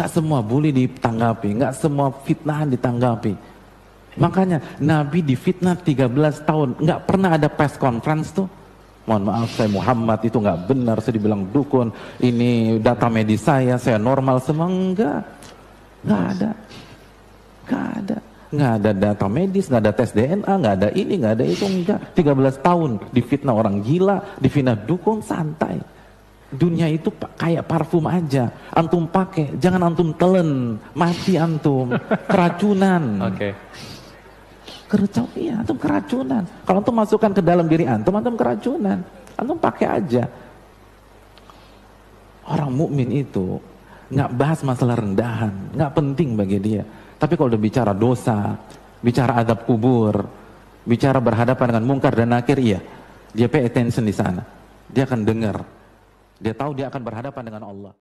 Gak semua bully ditanggapi, gak semua fitnahan ditanggapi. Makanya Nabi difitnah 13 tahun, gak pernah ada press conference tuh. Mohon maaf saya Muhammad itu gak benar, saya dibilang dukun, ini data medis saya, saya normal semua enggak. Nggak ada. Gak ada. Nggak ada data medis, nggak ada tes DNA, nggak ada ini, nggak ada itu, enggak. 13 tahun difitnah orang gila, difitnah dukun, santai dunia itu kayak parfum aja. Antum pakai, jangan antum telen, mati antum, keracunan. Oke. Okay. iya, antum keracunan. Kalau antum masukkan ke dalam diri antum, antum keracunan. Antum pakai aja. Orang mukmin itu nggak bahas masalah rendahan, nggak penting bagi dia. Tapi kalau udah bicara dosa, bicara adab kubur, bicara berhadapan dengan mungkar dan nakir, iya, dia pay attention di sana. Dia akan dengar dia tahu dia akan berhadapan dengan Allah.